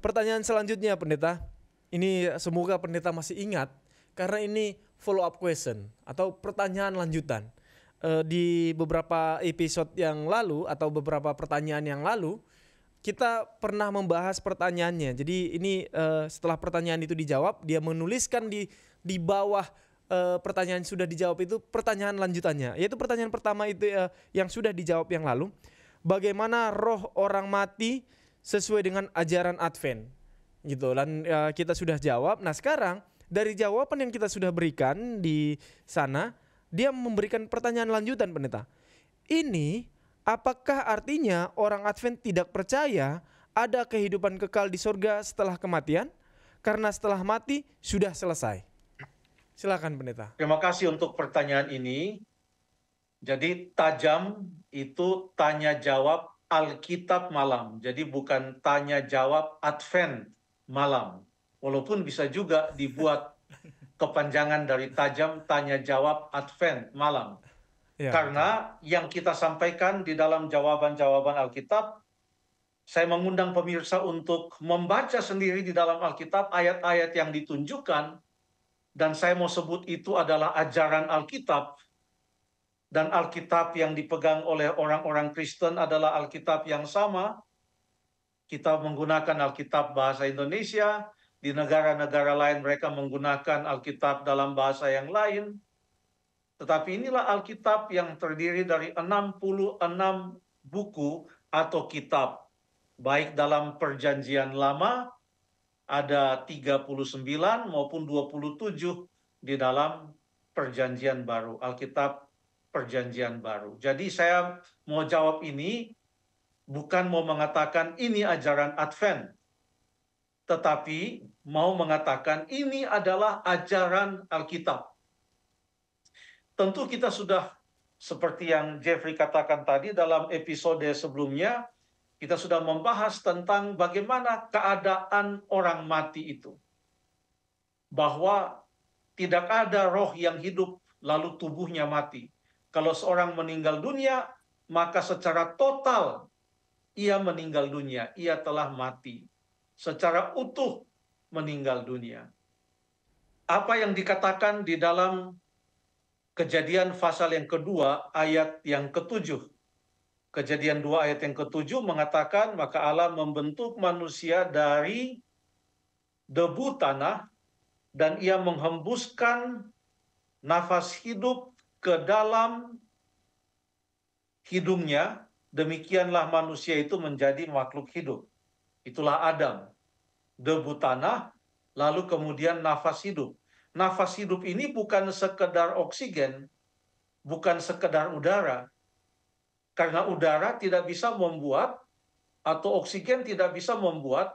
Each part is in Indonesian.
Pertanyaan selanjutnya pendeta, ini semoga pendeta masih ingat karena ini follow up question atau pertanyaan lanjutan. Eh, di beberapa episode yang lalu atau beberapa pertanyaan yang lalu kita pernah membahas pertanyaannya. Jadi ini uh, setelah pertanyaan itu dijawab, dia menuliskan di di bawah uh, pertanyaan sudah dijawab itu pertanyaan lanjutannya. Yaitu pertanyaan pertama itu yang sudah dijawab yang lalu, bagaimana roh orang mati sesuai dengan ajaran Advent gitu dan uh, kita sudah jawab nah sekarang dari jawaban yang kita sudah berikan di sana dia memberikan pertanyaan lanjutan pendeta ini apakah artinya orang Advent tidak percaya ada kehidupan kekal di sorga setelah kematian karena setelah mati sudah selesai silakan pendeta terima kasih untuk pertanyaan ini jadi tajam itu tanya jawab Alkitab malam. Jadi bukan tanya jawab Advent malam. Walaupun bisa juga dibuat kepanjangan dari tajam tanya jawab Advent malam. Ya. Karena yang kita sampaikan di dalam jawaban-jawaban Alkitab, saya mengundang pemirsa untuk membaca sendiri di dalam Alkitab ayat-ayat yang ditunjukkan dan saya mau sebut itu adalah ajaran Alkitab dan Alkitab yang dipegang oleh orang-orang Kristen adalah Alkitab yang sama. Kita menggunakan Alkitab bahasa Indonesia, di negara-negara lain mereka menggunakan Alkitab dalam bahasa yang lain. Tetapi inilah Alkitab yang terdiri dari 66 buku atau kitab. Baik dalam perjanjian lama ada 39 maupun 27 di dalam perjanjian baru. Alkitab perjanjian baru. Jadi saya mau jawab ini bukan mau mengatakan ini ajaran Advent, tetapi mau mengatakan ini adalah ajaran Alkitab. Tentu kita sudah seperti yang Jeffrey katakan tadi dalam episode sebelumnya, kita sudah membahas tentang bagaimana keadaan orang mati itu. Bahwa tidak ada roh yang hidup lalu tubuhnya mati kalau seorang meninggal dunia, maka secara total ia meninggal dunia, ia telah mati. Secara utuh meninggal dunia. Apa yang dikatakan di dalam kejadian pasal yang kedua ayat yang ketujuh. Kejadian dua ayat yang ketujuh mengatakan maka Allah membentuk manusia dari debu tanah dan ia menghembuskan nafas hidup ke dalam hidungnya, demikianlah manusia itu menjadi makhluk hidup. Itulah Adam. Debu tanah, lalu kemudian nafas hidup. Nafas hidup ini bukan sekedar oksigen, bukan sekedar udara. Karena udara tidak bisa membuat atau oksigen tidak bisa membuat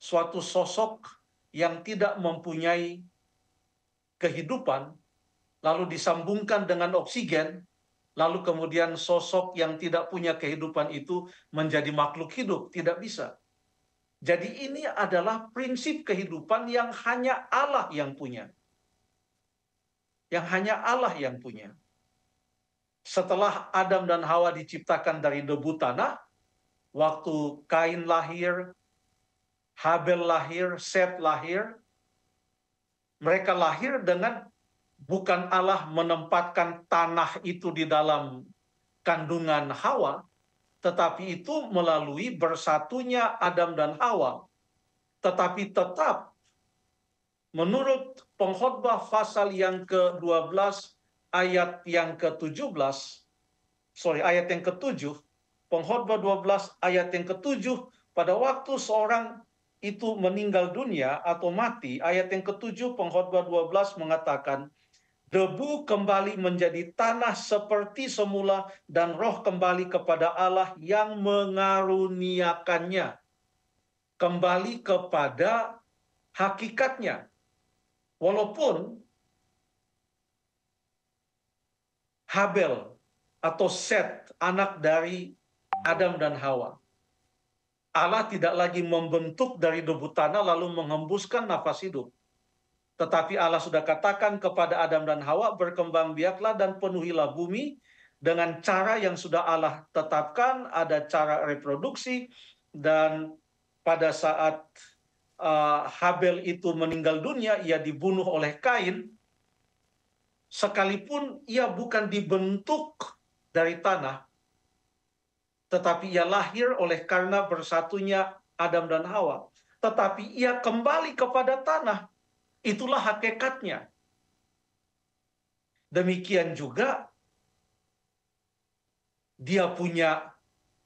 suatu sosok yang tidak mempunyai kehidupan lalu disambungkan dengan oksigen, lalu kemudian sosok yang tidak punya kehidupan itu menjadi makhluk hidup, tidak bisa. Jadi ini adalah prinsip kehidupan yang hanya Allah yang punya. Yang hanya Allah yang punya. Setelah Adam dan Hawa diciptakan dari debu tanah, waktu Kain lahir, Habel lahir, Seth lahir, mereka lahir dengan bukan Allah menempatkan tanah itu di dalam kandungan Hawa, tetapi itu melalui bersatunya Adam dan Hawa. Tetapi tetap menurut pengkhotbah pasal yang ke-12 ayat yang ke-17 sorry ayat yang ke-7 pengkhotbah 12 ayat yang ke-7 pada waktu seorang itu meninggal dunia atau mati ayat yang ke-7 pengkhotbah 12 mengatakan debu kembali menjadi tanah seperti semula dan roh kembali kepada Allah yang mengaruniakannya kembali kepada hakikatnya walaupun Habel atau Set anak dari Adam dan Hawa Allah tidak lagi membentuk dari debu tanah lalu mengembuskan nafas hidup tetapi Allah sudah katakan kepada Adam dan Hawa, berkembang biaklah dan penuhilah bumi dengan cara yang sudah Allah tetapkan, ada cara reproduksi, dan pada saat uh, Habel itu meninggal dunia, ia dibunuh oleh Kain, sekalipun ia bukan dibentuk dari tanah, tetapi ia lahir oleh karena bersatunya Adam dan Hawa. Tetapi ia kembali kepada tanah Itulah hakikatnya. Demikian juga dia punya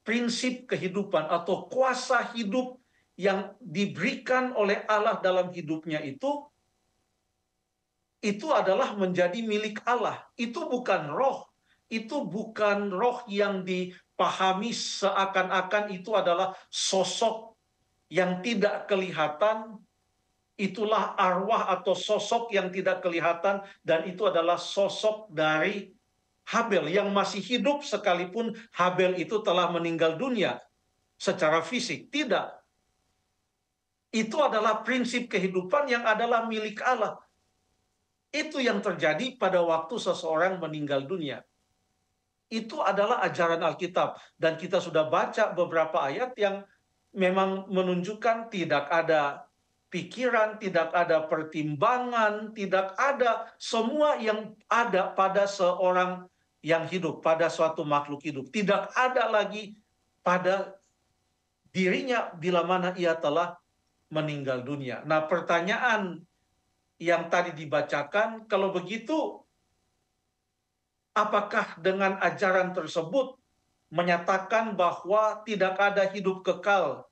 prinsip kehidupan atau kuasa hidup yang diberikan oleh Allah dalam hidupnya itu itu adalah menjadi milik Allah. Itu bukan roh, itu bukan roh yang dipahami seakan-akan itu adalah sosok yang tidak kelihatan itulah arwah atau sosok yang tidak kelihatan dan itu adalah sosok dari Habel yang masih hidup sekalipun Habel itu telah meninggal dunia secara fisik. Tidak. Itu adalah prinsip kehidupan yang adalah milik Allah. Itu yang terjadi pada waktu seseorang meninggal dunia. Itu adalah ajaran Alkitab. Dan kita sudah baca beberapa ayat yang memang menunjukkan tidak ada pikiran, tidak ada pertimbangan, tidak ada semua yang ada pada seorang yang hidup, pada suatu makhluk hidup. Tidak ada lagi pada dirinya bila mana ia telah meninggal dunia. Nah pertanyaan yang tadi dibacakan, kalau begitu apakah dengan ajaran tersebut menyatakan bahwa tidak ada hidup kekal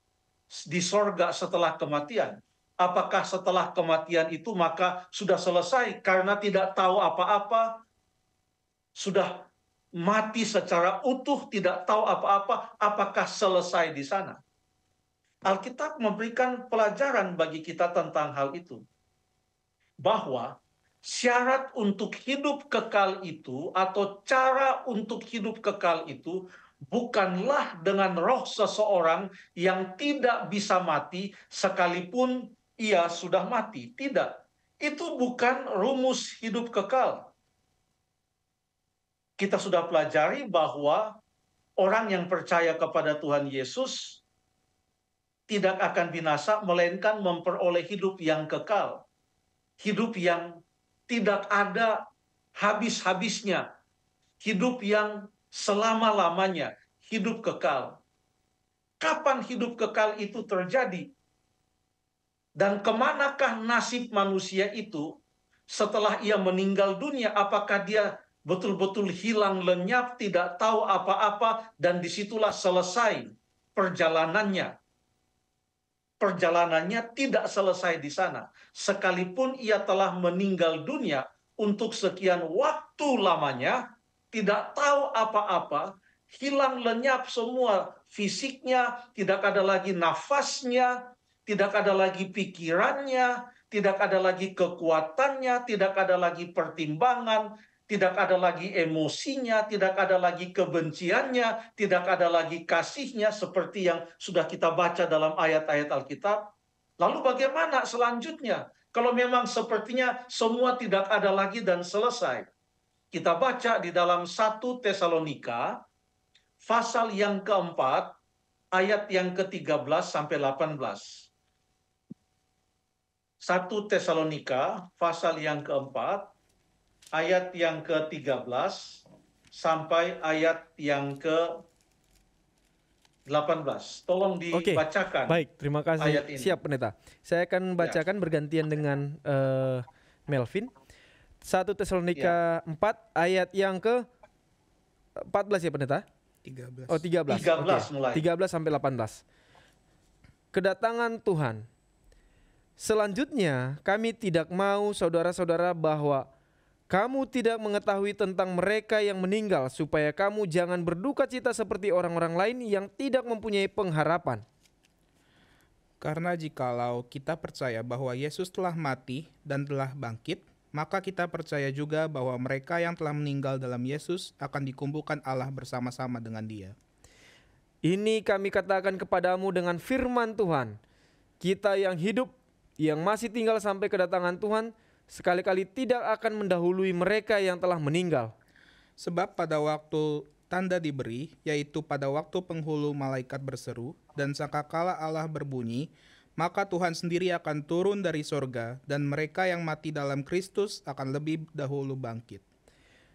di sorga setelah kematian? apakah setelah kematian itu maka sudah selesai karena tidak tahu apa-apa, sudah mati secara utuh, tidak tahu apa-apa, apakah selesai di sana? Alkitab memberikan pelajaran bagi kita tentang hal itu. Bahwa syarat untuk hidup kekal itu atau cara untuk hidup kekal itu bukanlah dengan roh seseorang yang tidak bisa mati sekalipun ia sudah mati. Tidak, itu bukan rumus hidup kekal. Kita sudah pelajari bahwa orang yang percaya kepada Tuhan Yesus tidak akan binasa, melainkan memperoleh hidup yang kekal, hidup yang tidak ada habis-habisnya, hidup yang selama-lamanya, hidup kekal. Kapan hidup kekal itu terjadi? Dan kemanakah nasib manusia itu setelah ia meninggal dunia? Apakah dia betul-betul hilang lenyap, tidak tahu apa-apa, dan disitulah selesai perjalanannya. Perjalanannya tidak selesai di sana. Sekalipun ia telah meninggal dunia untuk sekian waktu lamanya, tidak tahu apa-apa, hilang lenyap semua fisiknya, tidak ada lagi nafasnya, tidak ada lagi pikirannya, tidak ada lagi kekuatannya, tidak ada lagi pertimbangan, tidak ada lagi emosinya, tidak ada lagi kebenciannya, tidak ada lagi kasihnya seperti yang sudah kita baca dalam ayat-ayat Alkitab. Lalu bagaimana selanjutnya? Kalau memang sepertinya semua tidak ada lagi dan selesai. Kita baca di dalam satu Tesalonika pasal yang keempat ayat yang ke-13 sampai 18 1 Tesalonika pasal yang keempat ayat yang ke-13 sampai ayat yang ke 18. Tolong dibacakan. Okay. Baik, terima kasih. Ayat ini. Siap pendeta. Saya akan ya. bacakan ya. bergantian dengan uh, Melvin. 1 Tesalonika ya. 4 ayat yang ke 14 ya pendeta? 13. Oh, 13. 13 okay. mulai. 13 sampai 18. Kedatangan Tuhan Selanjutnya, kami tidak mau saudara-saudara bahwa kamu tidak mengetahui tentang mereka yang meninggal, supaya kamu jangan berduka cita seperti orang-orang lain yang tidak mempunyai pengharapan. Karena jikalau kita percaya bahwa Yesus telah mati dan telah bangkit, maka kita percaya juga bahwa mereka yang telah meninggal dalam Yesus akan dikumpulkan Allah bersama-sama dengan Dia. Ini kami katakan kepadamu dengan firman Tuhan: "Kita yang hidup yang masih tinggal sampai kedatangan Tuhan sekali-kali tidak akan mendahului mereka yang telah meninggal. Sebab pada waktu tanda diberi, yaitu pada waktu penghulu malaikat berseru dan sangkakala Allah berbunyi, maka Tuhan sendiri akan turun dari sorga dan mereka yang mati dalam Kristus akan lebih dahulu bangkit.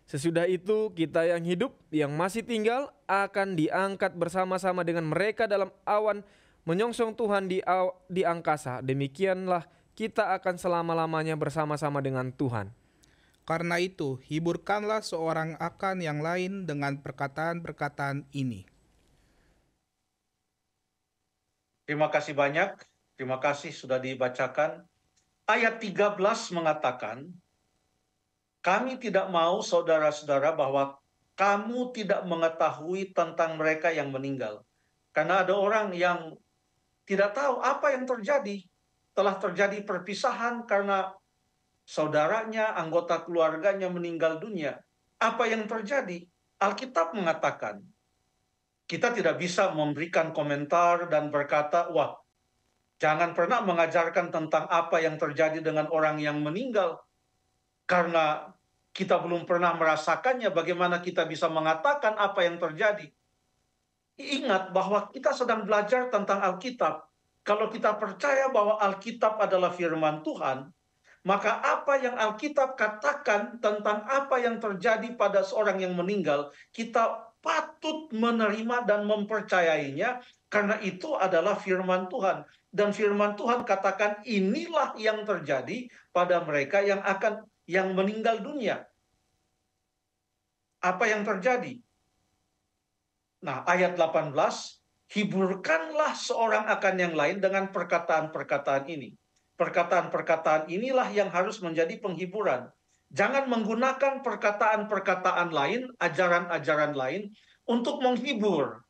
Sesudah itu kita yang hidup, yang masih tinggal akan diangkat bersama-sama dengan mereka dalam awan menyongsong Tuhan di, di angkasa, demikianlah kita akan selama-lamanya bersama-sama dengan Tuhan. Karena itu, hiburkanlah seorang akan yang lain dengan perkataan-perkataan ini. Terima kasih banyak. Terima kasih sudah dibacakan. Ayat 13 mengatakan, kami tidak mau saudara-saudara bahwa kamu tidak mengetahui tentang mereka yang meninggal. Karena ada orang yang tidak tahu apa yang terjadi. Telah terjadi perpisahan karena saudaranya, anggota keluarganya meninggal dunia. Apa yang terjadi? Alkitab mengatakan, kita tidak bisa memberikan komentar dan berkata, "Wah, jangan pernah mengajarkan tentang apa yang terjadi dengan orang yang meninggal." Karena kita belum pernah merasakannya, bagaimana kita bisa mengatakan apa yang terjadi? ingat bahwa kita sedang belajar tentang Alkitab. Kalau kita percaya bahwa Alkitab adalah firman Tuhan, maka apa yang Alkitab katakan tentang apa yang terjadi pada seorang yang meninggal, kita patut menerima dan mempercayainya karena itu adalah firman Tuhan dan firman Tuhan katakan inilah yang terjadi pada mereka yang akan yang meninggal dunia. Apa yang terjadi? Nah, ayat 18, hiburkanlah seorang akan yang lain dengan perkataan-perkataan ini. Perkataan-perkataan inilah yang harus menjadi penghiburan. Jangan menggunakan perkataan-perkataan lain, ajaran-ajaran lain untuk menghibur.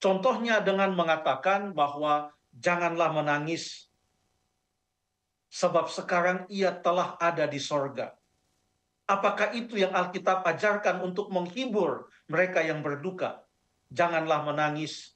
Contohnya dengan mengatakan bahwa janganlah menangis sebab sekarang ia telah ada di sorga. Apakah itu yang Alkitab ajarkan untuk menghibur mereka yang berduka? janganlah menangis.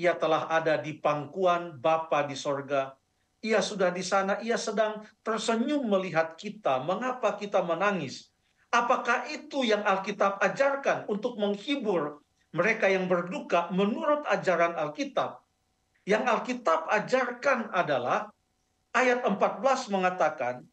Ia telah ada di pangkuan Bapa di sorga. Ia sudah di sana, ia sedang tersenyum melihat kita. Mengapa kita menangis? Apakah itu yang Alkitab ajarkan untuk menghibur mereka yang berduka menurut ajaran Alkitab? Yang Alkitab ajarkan adalah ayat 14 mengatakan,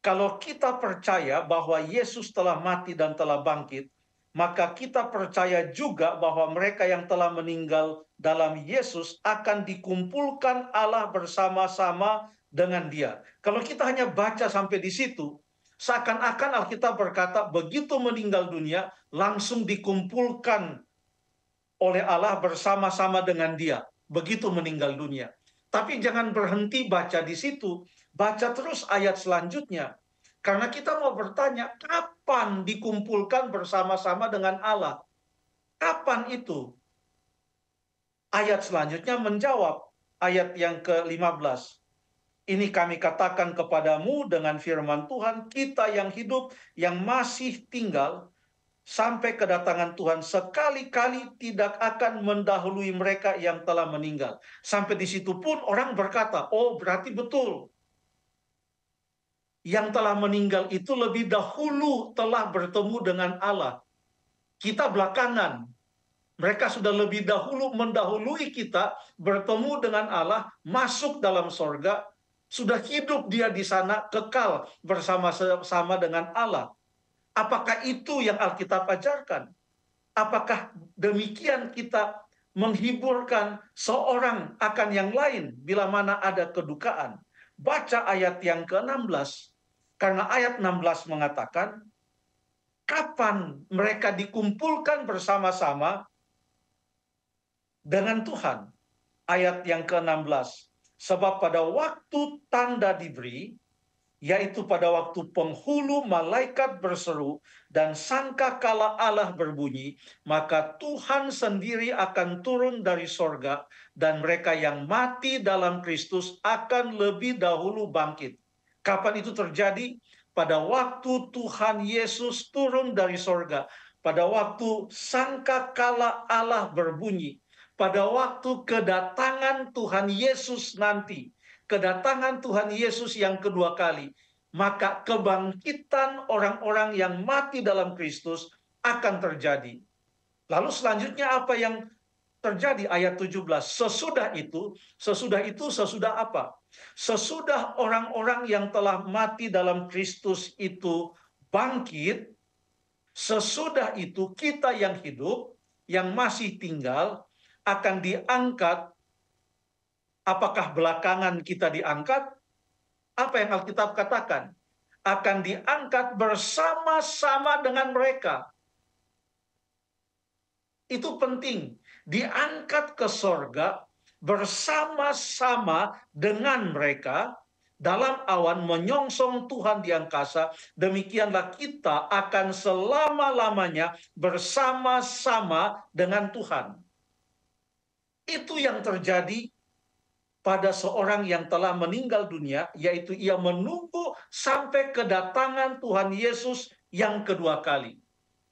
kalau kita percaya bahwa Yesus telah mati dan telah bangkit, maka kita percaya juga bahwa mereka yang telah meninggal dalam Yesus akan dikumpulkan Allah bersama-sama dengan Dia. Kalau kita hanya baca sampai di situ, seakan-akan Alkitab berkata begitu meninggal dunia langsung dikumpulkan oleh Allah bersama-sama dengan Dia begitu meninggal dunia. Tapi jangan berhenti baca di situ, baca terus ayat selanjutnya karena kita mau bertanya, kapan dikumpulkan bersama-sama dengan Allah? Kapan itu? Ayat selanjutnya menjawab ayat yang ke-15. Ini kami katakan kepadamu dengan firman Tuhan, kita yang hidup, yang masih tinggal, sampai kedatangan Tuhan sekali-kali tidak akan mendahului mereka yang telah meninggal. Sampai di situ pun orang berkata, oh berarti betul yang telah meninggal itu lebih dahulu telah bertemu dengan Allah. Kita belakangan. Mereka sudah lebih dahulu mendahului kita bertemu dengan Allah, masuk dalam sorga, sudah hidup dia di sana kekal bersama-sama dengan Allah. Apakah itu yang Alkitab ajarkan? Apakah demikian kita menghiburkan seorang akan yang lain bila mana ada kedukaan? baca ayat yang ke-16 karena ayat 16 mengatakan kapan mereka dikumpulkan bersama-sama dengan Tuhan. Ayat yang ke-16. Sebab pada waktu tanda diberi, yaitu pada waktu penghulu malaikat berseru dan sangka kala Allah berbunyi, maka Tuhan sendiri akan turun dari sorga dan mereka yang mati dalam Kristus akan lebih dahulu bangkit. Kapan itu terjadi? Pada waktu Tuhan Yesus turun dari sorga, pada waktu sangka kala Allah berbunyi, pada waktu kedatangan Tuhan Yesus nanti, kedatangan Tuhan Yesus yang kedua kali, maka kebangkitan orang-orang yang mati dalam Kristus akan terjadi. Lalu selanjutnya apa yang terjadi ayat 17. Sesudah itu, sesudah itu sesudah apa? Sesudah orang-orang yang telah mati dalam Kristus itu bangkit, sesudah itu kita yang hidup, yang masih tinggal akan diangkat. Apakah belakangan kita diangkat? Apa yang Alkitab katakan? Akan diangkat bersama-sama dengan mereka. Itu penting diangkat ke sorga bersama-sama dengan mereka dalam awan menyongsong Tuhan di angkasa, demikianlah kita akan selama-lamanya bersama-sama dengan Tuhan. Itu yang terjadi pada seorang yang telah meninggal dunia, yaitu ia menunggu sampai kedatangan Tuhan Yesus yang kedua kali.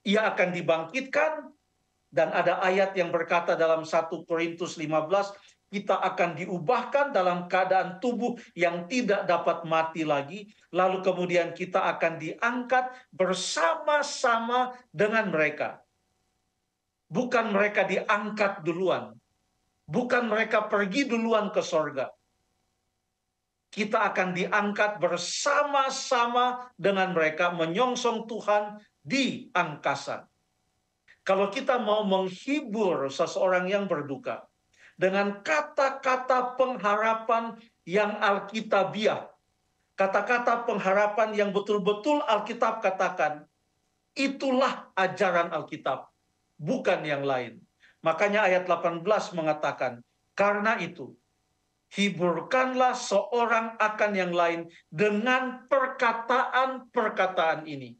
Ia akan dibangkitkan dan ada ayat yang berkata dalam 1 Korintus 15, kita akan diubahkan dalam keadaan tubuh yang tidak dapat mati lagi, lalu kemudian kita akan diangkat bersama-sama dengan mereka. Bukan mereka diangkat duluan, bukan mereka pergi duluan ke sorga. Kita akan diangkat bersama-sama dengan mereka menyongsong Tuhan di angkasa. Kalau kita mau menghibur seseorang yang berduka dengan kata-kata pengharapan yang alkitabiah, kata-kata pengharapan yang betul-betul Alkitab katakan, itulah ajaran Alkitab, bukan yang lain. Makanya ayat 18 mengatakan, karena itu hiburkanlah seorang akan yang lain dengan perkataan-perkataan ini.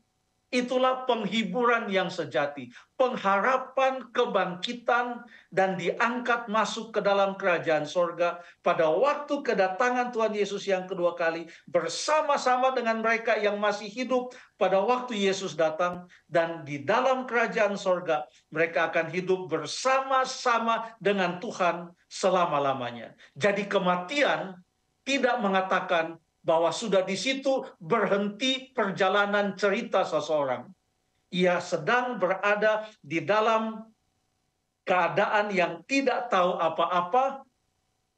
Itulah penghiburan yang sejati, pengharapan kebangkitan dan diangkat masuk ke dalam kerajaan sorga pada waktu kedatangan Tuhan Yesus yang kedua kali bersama-sama dengan mereka yang masih hidup pada waktu Yesus datang dan di dalam kerajaan sorga mereka akan hidup bersama-sama dengan Tuhan selama-lamanya. Jadi kematian tidak mengatakan bahwa sudah di situ berhenti perjalanan cerita seseorang. Ia sedang berada di dalam keadaan yang tidak tahu apa-apa,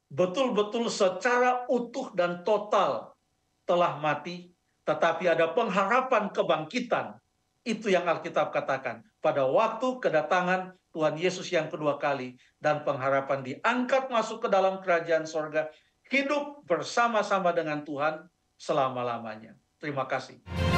betul-betul secara utuh dan total telah mati, tetapi ada pengharapan kebangkitan. Itu yang Alkitab katakan. Pada waktu kedatangan Tuhan Yesus yang kedua kali dan pengharapan diangkat masuk ke dalam kerajaan sorga hidup bersama-sama dengan Tuhan selama-lamanya. Terima kasih.